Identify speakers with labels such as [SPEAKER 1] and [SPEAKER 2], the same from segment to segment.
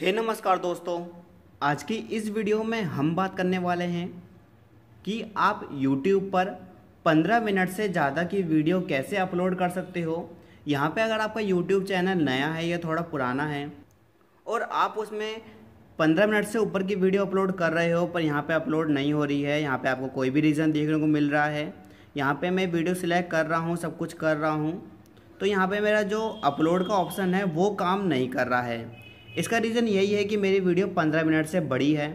[SPEAKER 1] हे नमस्कार दोस्तों आज की इस वीडियो में हम बात करने वाले हैं कि आप YouTube पर 15 मिनट से ज़्यादा की वीडियो कैसे अपलोड कर सकते हो यहाँ पे अगर आपका YouTube चैनल नया है या थोड़ा पुराना है और आप उसमें 15 मिनट से ऊपर की वीडियो अपलोड कर रहे हो पर यहाँ पे अपलोड नहीं हो रही है यहाँ पे आपको कोई भी रीज़न देखने को मिल रहा है यहाँ पर मैं वीडियो सिलेक्ट कर रहा हूँ सब कुछ कर रहा हूँ तो यहाँ पर मेरा जो अपलोड का ऑप्शन है वो काम नहीं कर रहा है इसका रीज़न यही है कि मेरी वीडियो पंद्रह मिनट से बड़ी है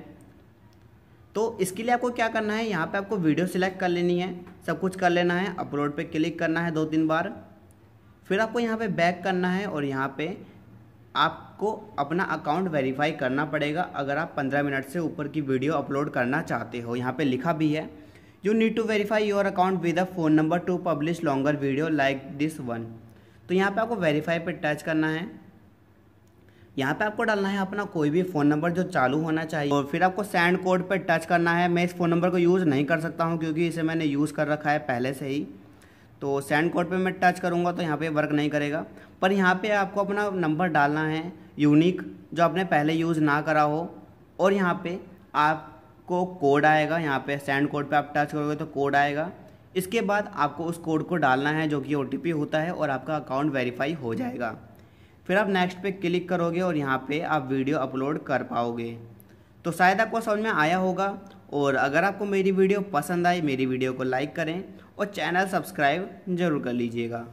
[SPEAKER 1] तो इसके लिए आपको क्या करना है यहाँ पे आपको वीडियो सिलेक्ट कर लेनी है सब कुछ कर लेना है अपलोड पे क्लिक करना है दो तीन बार फिर आपको यहाँ पे बैक करना है और यहाँ पे आपको अपना अकाउंट वेरीफाई करना पड़ेगा अगर आप पंद्रह मिनट से ऊपर की वीडियो अपलोड करना चाहते हो यहाँ पर लिखा भी है you need to verify your account with a phone number to publish longer video like this one तो यहाँ पर आपको वेरीफाई पर टच करना है यहाँ पे आपको डालना है अपना कोई भी फ़ोन नंबर जो चालू होना चाहिए और फिर आपको सैंड कोड पर टच करना है मैं इस फ़ोन नंबर को यूज़ नहीं कर सकता हूँ क्योंकि इसे मैंने यूज़ कर रखा है पहले से ही तो सैंड कोड पे मैं टच करूँगा तो यहाँ पे वर्क नहीं करेगा पर यहाँ पे आपको अपना नंबर डालना है यूनिक जो आपने पहले यूज़ ना करा हो और यहाँ पर आपको कोड आएगा यहाँ पर सैंड कोड पर आप टच करोगे तो कोड आएगा इसके बाद आपको उस कोड को डालना है जो कि ओ होता है और आपका अकाउंट वेरीफाई हो जाएगा फिर आप नेक्स्ट पे क्लिक करोगे और यहाँ पे आप वीडियो अपलोड कर पाओगे तो शायद आपको समझ में आया होगा और अगर आपको मेरी वीडियो पसंद आई मेरी वीडियो को लाइक करें और चैनल सब्सक्राइब ज़रूर कर लीजिएगा